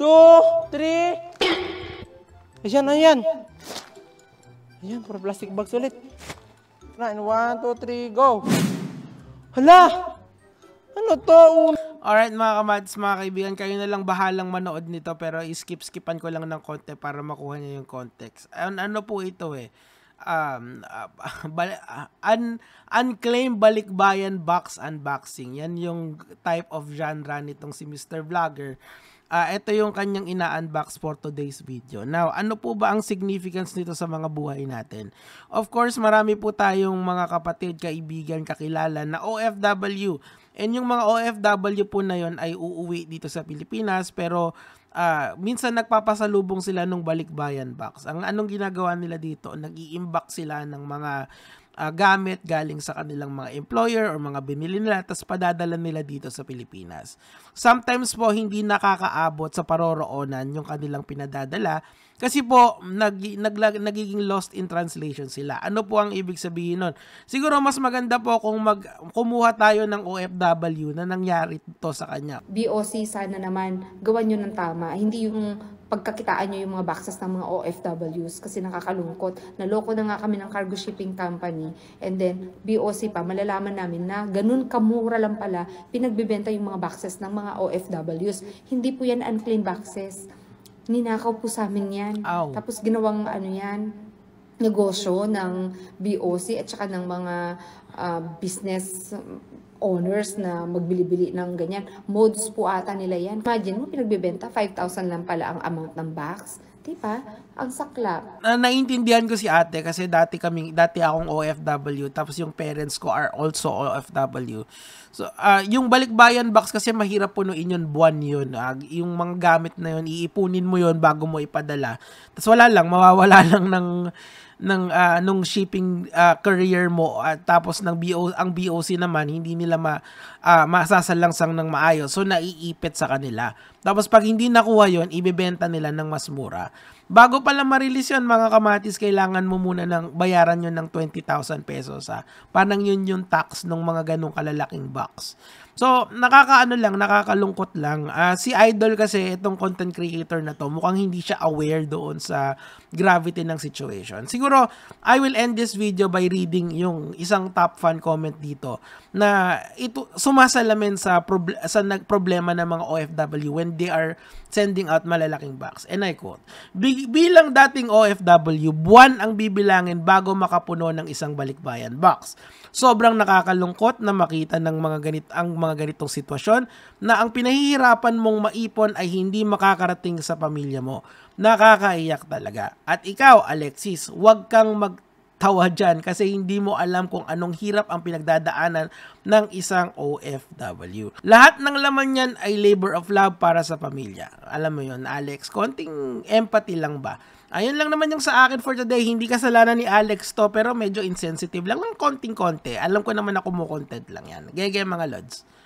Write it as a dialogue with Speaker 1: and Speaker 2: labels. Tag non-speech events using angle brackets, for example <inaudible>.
Speaker 1: two, three. Ayan, ayan. Ayan, for plastic bags ulit. Nine, one, two, three, go. Hala! Ano to? Alright mga kamads, mga kaibigan, kayo na lang bahalang manood nito pero i-skip-skipan ko lang ng konti para makuha niyo yung context. An ano po ito eh? um, uh, <laughs> uh, un- unclaimed balikbayan box unboxing. Yan yung type of genre nitong si Mr. Vlogger uh, ah, ito yung kanyang ina-unbox for today's video. Now, ano po ba ang significance nito sa mga buhay natin? Of course, marami po tayong mga kapatid, kaibigan, kakilala na OFW. And yung mga OFW po na yon ay uuwi dito sa Pilipinas pero uh, minsan nagpapasalubong sila nung balikbayan box. Ang anong ginagawa nila dito, nag-i-inbox sila ng mga uh, gamit galing sa kanilang mga employer or mga binili nila tapos padadala nila dito sa Pilipinas. Sometimes po hindi nakakaabot sa paroroonan yung kanilang pinadadala kasi po nag, nag, nagiging lost in translation sila. Ano po ang ibig sabihin nun? Siguro mas maganda po kung mag, kumuha tayo ng OFW na nangyari to sa kanya.
Speaker 2: BOC sana naman gawan nyo ng tama. Hindi yung pagkakitaan nyo yung mga boxes ng mga OFWs kasi nakakalungkot. Naloko na nga kami ng cargo shipping company and then BOC pa, malalaman namin na ganun kamura lang pala pinagbibenta yung mga boxes ng mga OFWs. Hindi po yan unclean boxes. Ninakaw po sa amin yan. Ow. Tapos ginawang ano yan, negosyo ng BOC at saka ng mga uh, business owners na magbili-bili ng ganyan. Modes po ata nila yan. Imagine mo, pinagbibenta, 5,000 lang pala ang amount ng box. Diba? Ang saklap.
Speaker 1: Na, naiintindihan ko si ate kasi dati kaming, dati akong OFW tapos yung parents ko are also OFW. So, uh, yung balikbayan box kasi mahirap punuin yun buwan yun. Uh, yung mga gamit na yun, iipunin mo yun bago mo ipadala. Tapos wala lang, mawawala <laughs> lang ng ng uh, nung shipping uh, career mo at uh, tapos ng BO ang BOC naman hindi nila ma uh, ah, sang ng maayos so naiipit sa kanila tapos pag hindi nakuha yon ibebenta nila ng mas mura Bago pala ma-release yun, mga kamatis, kailangan mo muna ng bayaran yun ng 20,000 pesos. Ha? Parang yun yung tax ng mga ganong kalalaking box. So, nakakaano lang, nakakalungkot lang. Uh, si Idol kasi, itong content creator na to, mukhang hindi siya aware doon sa gravity ng situation. Siguro, I will end this video by reading yung isang top fan comment dito na ito, sumasalamin sa, proble- sa nagproblema ng mga OFW when they are sending out malalaking box. And I quote, Big bilang dating OFW, buwan ang bibilangin bago makapuno ng isang balikbayan box. Sobrang nakakalungkot na makita ng mga ganit ang mga ganitong sitwasyon na ang pinahihirapan mong maipon ay hindi makakarating sa pamilya mo. Nakakaiyak talaga. At ikaw, Alexis, huwag kang mag tawa dyan kasi hindi mo alam kung anong hirap ang pinagdadaanan ng isang OFW. Lahat ng laman niyan ay labor of love para sa pamilya. Alam mo yon Alex, konting empathy lang ba? Ayun lang naman yung sa akin for today. Hindi kasalanan ni Alex to pero medyo insensitive lang ng konting konte Alam ko naman na kumukontent lang yan. Gege mga lods.